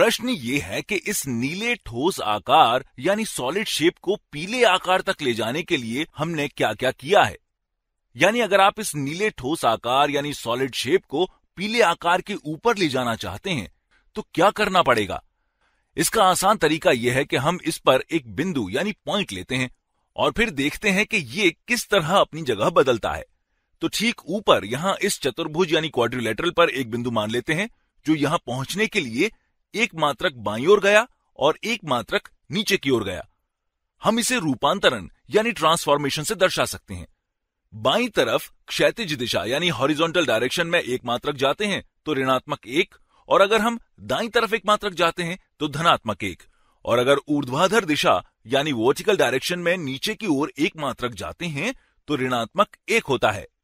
प्रश्न ये है कि इस नीले ठोस आकार यानी सॉलिड शेप को पीले आकार तक ले जाने के लिए हमने क्या क्या किया है यानी अगर आप इस नीले ठोस आकार यानी सॉलिड शेप को पीले आकार के ऊपर ले जाना चाहते हैं तो क्या करना पड़ेगा इसका आसान तरीका यह है कि हम इस पर एक बिंदु यानी पॉइंट लेते हैं और फिर देखते हैं कि ये किस तरह अपनी जगह बदलता है तो ठीक ऊपर यहां इस चतुर्भुज यानी क्वाड्रिलेटरल पर एक बिंदु मान लेते हैं जो यहां पहुंचने के लिए एक मात्रक बाई ओर गया और एक मात्रक नीचे की ओर गया हम इसे रूपांतरण यानी ट्रांसफॉर्मेशन से दर्शा सकते हैं बाई तरफ क्षैतिज दिशा यानी हॉरिजॉन्टल डायरेक्शन में एक मात्रक जाते हैं तो ऋणात्मक एक और अगर हम दाई तरफ एक मात्रक जाते हैं तो धनात्मक एक और अगर ऊर्ध्वाधर दिशा यानी वर्टिकल डायरेक्शन में नीचे की ओर एक मात्रक जाते हैं तो ऋणात्मक एक होता है